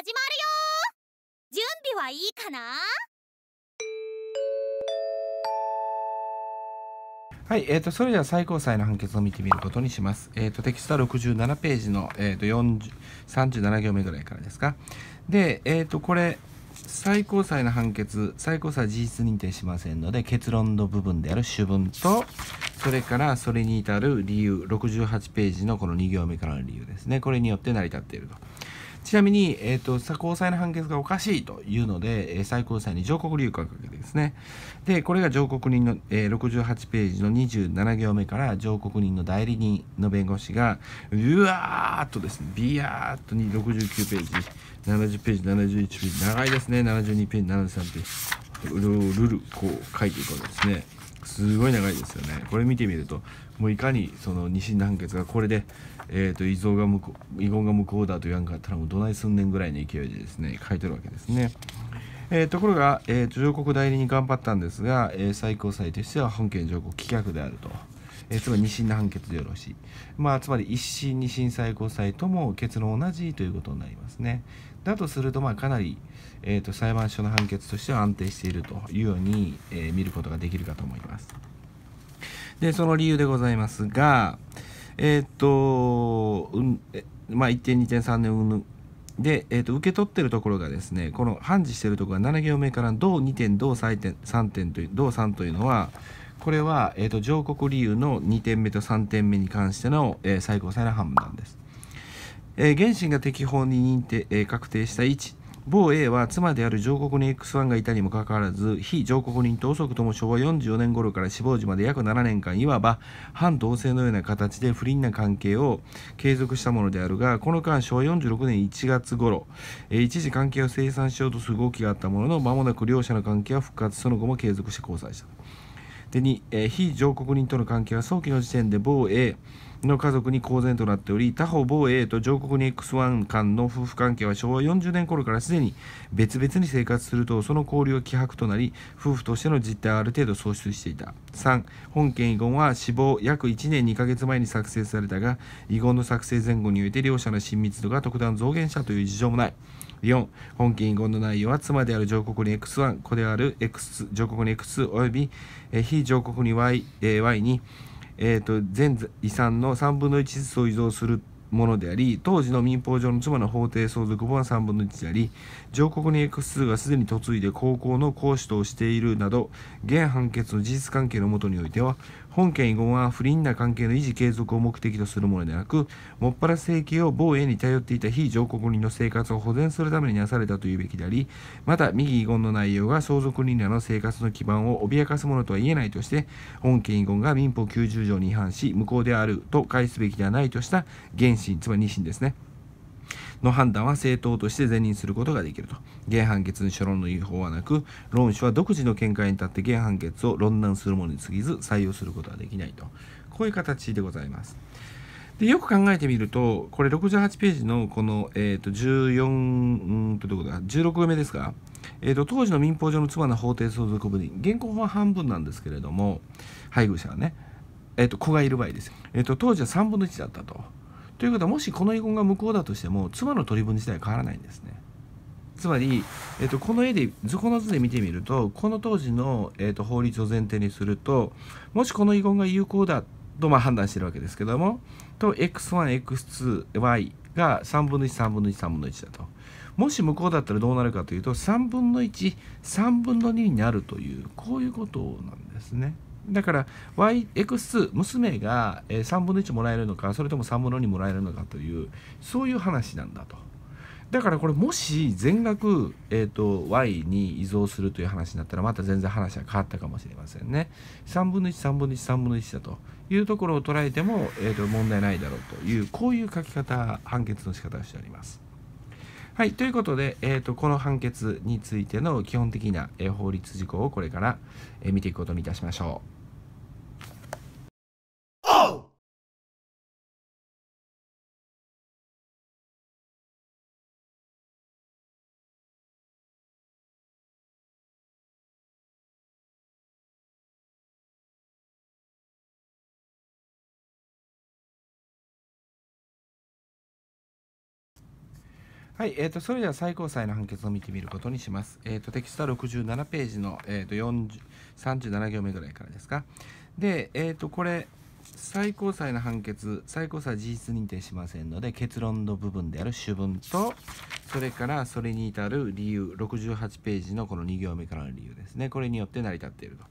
まるよ準備はいいかなはい、えーと、それでは最高裁の判決を見てみることにします。えーと、テキストは67ページの、えーと、37行目ぐらいからですか。で、えー、とこれ最高裁の判決最高裁事実認定しませんので結論の部分である主文とそれからそれに至る理由68ページのこの2行目からの理由ですねこれによって成り立っていると。ちなみに、えーと、最高裁の判決がおかしいというので、え最高裁に上告理由くかけてですねでこれが上告人の、えー、68ページの27行目から上告人の代理人の弁護士がうわーっとですねビヤーっとに69ページ70ページ71ページ長いですね72ページ73ページうるうるこう書いていくわけですね。すごい長いですよねこれ見てみるともういかにその二審の判決がこれで、えーと、遺贈がう、遺言が無効だと言わんかったらもうどないすんねんぐらいの勢いでですね書いてるわけですね。えー、ところが、えー上告代理に頑張ったんですが、えー、最高裁としては本件上告棄却であると。えー、つまり2審の判決でよろしい、まあ、つまり1審2審最高裁とも結論同じということになりますねだとするとまあかなり、えーと、裁判所の判決としては安定しているというように、えー、見ることができるかと思いますでその理由でございますがえっ、ー、と、うんまあ、1点2点3点うぬ。で、えー、と受け取ってるところがですねこの判事してるところが7行目から同2点同3点という同3というのはこれは、えーと、上告理由の2点目と3点目に関しての、えー、最高裁の判断です。えー、原審が適法に認定、えー、確定した1、某 A は妻である上告人 X1 がいたにもかかわらず、非上告人と遅くとも昭和44年頃から死亡時まで約7年間、いわば反同性のような形で不倫な関係を継続したものであるが、この間、昭和46年1月頃、えー、一時関係を清算しようとする動きがあったものの、間もなく両者の関係は復活、その後も継続して交際した。で2、えー、非上告人との関係は早期の時点で某 A の家族に公然となっており他方某 A と上告人 X1 間の夫婦関係は昭和40年頃からすでに別々に生活するとその交流は希薄となり夫婦としての実態はある程度喪失していた3本件遺言は死亡約1年2ヶ月前に作成されたが遺言の作成前後において両者の親密度が特段増減したという事情もない4本件遺言の内容は妻である上告人 X1 子である X 上告人 X2 および、えー、非上告人 Y,、えー、y に、えーと、全遺産の3分の1ずつを遺贈するものであり当時の民法上の妻の法定相続分は3分の1であり上告人 X2 がすでに嫁いで高校の講師としているなど現判決の事実関係のもとにおいては本件遺言は不倫な関係の維持継続を目的とするものでなく、もっぱら政権を防衛に頼っていた非上告人の生活を保全するためになされたというべきであり、また、右遺言の内容が相続人らの生活の基盤を脅かすものとは言えないとして、本件遺言が民法90条に違反し、無効であると返すべきではないとした原審、つまり2審ですね。の判断は政党として是認することができると。原判決に諸論の違法はなく、論主は独自の見解に立って原判決を論難するものに過ぎず採用することはできないと。こういう形でございます。でよく考えてみると、これ68ページのこの、えー、と14、うんとどこだ、16画目ですか、えーと、当時の民法上の妻の法定相続分に、現行法は半分なんですけれども、配偶者はね、えーと、と子がいる場合です、えーと、当時は3分の1だったと。ということはもしこの遺言が無効だとしても妻の取り分自体は変わらないんですね。つまり、えっと、この絵でこの図で見てみるとこの当時の、えっと、法律を前提にするともしこの遺言が有効だとまあ判断してるわけですけどもと x1x2y が3分の13分の13分の1だと。もし向こうだったらどうなるかというと3分の13分の2になるというこういうことなんですね。だから YX2 娘が3分の1もらえるのかそれとも3分の2もらえるのかというそういう話なんだとだからこれもし全額、えーと、Y に依存するという話になったらまた全然話は変わったかもしれませんね3分の13分の13分の1だというところを捉えても、えーと問題ないだろうというこういう書き方判決の仕方をしております。はい、ということで、えーと、この判決についての基本的な、えー、法律事項をこれから、えー、見ていくことにいたしましょう。はい、えーと、それでは最高裁の判決を見てみることにします。えーと、テキストは67ページの、えーと、と37行目ぐらいからですか。で、えー、とこれ最高裁の判決最高裁事実認定しませんので結論の部分である主文とそれからそれに至る理由68ページのこの2行目からの理由ですねこれによって成り立っていると。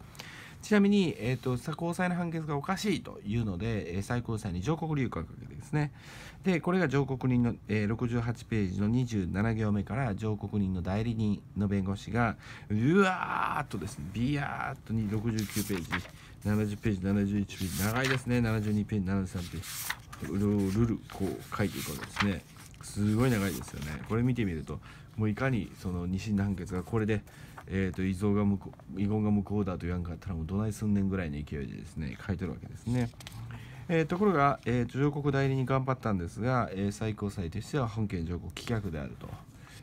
ちなみに、えーと、高裁の判決がおかしいというので最高裁に上告理由くかけてですねでこれが上告人の、えー、68ページの27行目から上告人の代理人の弁護士がうわーっとですねビヤーっとに69ページ70ページ71ページ長いですね72ページ73ページうるうるこう書いていくわけですねすごい長いですよねこれ見てみるともういかにその2審の判決がこれでえーと、遺存が遺言が無効だと言わんかったらもうどないすんねんぐらいの勢いでですね書いてるわけですね。えー、ところが、えー、上告代理に頑張ったんですが、えー、最高裁としては本件上告棄却であると。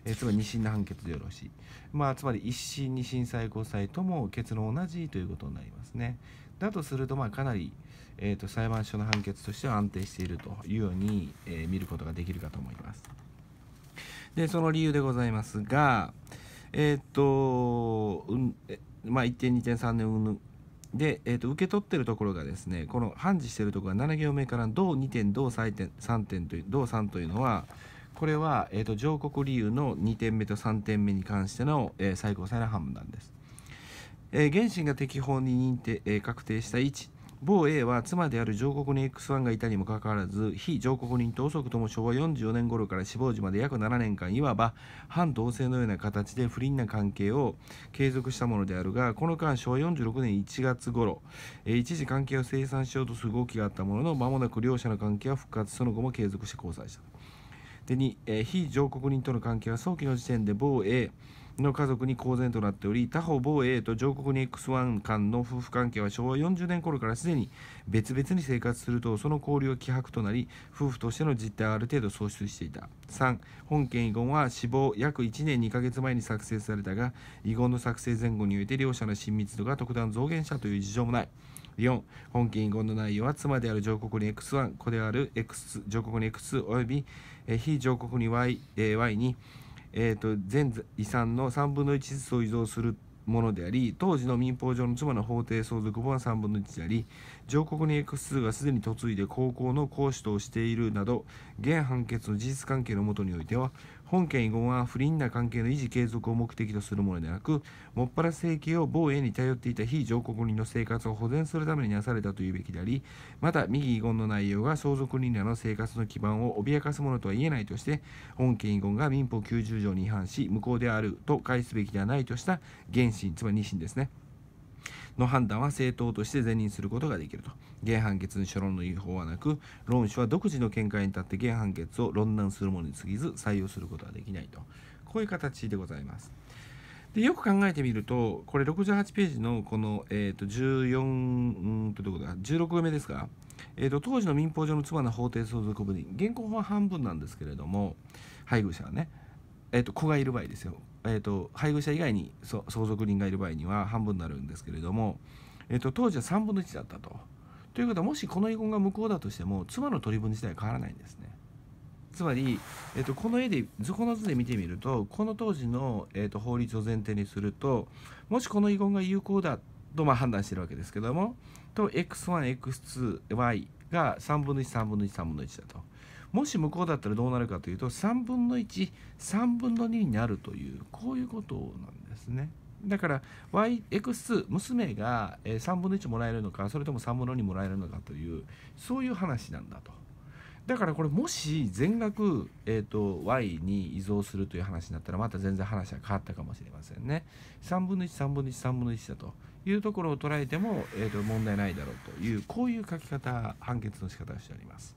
えつまり2審の判決でよろしい、まあ、つまり1審2審最高裁とも結論同じということになりますねだとするとまあかなり、えーと、と裁判所の判決としては安定しているというように、えー、見ることができるかと思いますでその理由でございますがえっ、と、うんまあ、1点2点3点うんで、えー、と受け取ってるところがですねこの判事してるところが7行目から同2点同3点 ,3 点という同3というのはこれは、えー、と上告理由の2点目と3点目に関しての、えー、最高裁の判断です。えー、原審が適法に認定、えー、確定した1某 A は妻である上告人 X1 がいたにもかかわらず非上告人と遅くとも昭和44年頃から死亡時まで約7年間いわば反同性のような形で不倫な関係を継続したものであるがこの間昭和46年1月頃、えー、一時関係を清算しようとする動きがあったものの間もなく両者の関係は復活その後も継続して交際したで2、えー、非上告人との関係は早期の時点で某 A の家族に公然となっており他方某 A と上国に X1 間の夫婦関係は昭和40年頃からすでに別々に生活するとその交流は希薄となり夫婦としての実態はある程度喪失していた3本件遺言は死亡約1年2ヶ月前に作成されたが遺言の作成前後において両者の親密度が特段増減したという事情もない4本件遺言の内容は妻である上告に X1 子である X 上告に X2 および非上告に y,、y にえーと、全遺産の3分の1ずつを遺贈するものであり当時の民法上の妻の法定相続分は3分の1であり上告に X 数がすでに嫁いで高校の講師としているなど現判決の事実関係のもとにおいては本件遺言は不倫な関係の維持継続を目的とするものでなく、もっぱら政権を防衛に頼っていた非上告人の生活を保全するためになされたというべきであり、また、右遺言の内容が相続人らの生活の基盤を脅かすものとは言えないとして、本件遺言が民法90条に違反し、無効であると返すべきではないとした原審、つまり2審ですね。の判断は政党として是認することができると原判決に諸論の違法はなく論氏は独自の見解に立って原判決を論難するものに過ぎず採用することはできないとこういう形でございます。でよく考えてみるとこれ68ページのこの、えーと、14うんとどこだ16画目ですか、えーと、と当時の民法上の妻の法定相続分に現行法は半分なんですけれども配偶者はねえー、と子がいる場合ですよ、えーと、配偶者以外に相続人がいる場合には半分になるんですけれども、えーと、当時は3分の1だったと。ということはもしこの遺言が無効だとしても妻の取り分自体は変わらないんですね。つまり、えーと、この絵でこの図で見てみるとこの当時の、えー、と法律を前提にするともしこの遺言が有効だとまあ判断してるわけですけどもと X1X2Y が3分の13分の13分の1だと。もし向こうだったらどうなるかというと3分の13分の2になるというこういうことなんですね。だから YX2 娘が3分の1もらえるのかそれとも3分の2もらえるのかというそういう話なんだと。だからこれもし全額、えーと、Y に依存するという話になったらまた全然話は変わったかもしれませんね。3分の1、3分の1、3分の1だというところを捉えても、えーと問題ないだろうというこういう書き方判決の仕方をしております。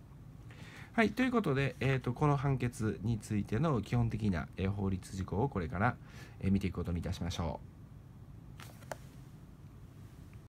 はい、ということで、えーと、この判決についての基本的な、えー、法律事項をこれから、えー、見ていくことにいたしましょう。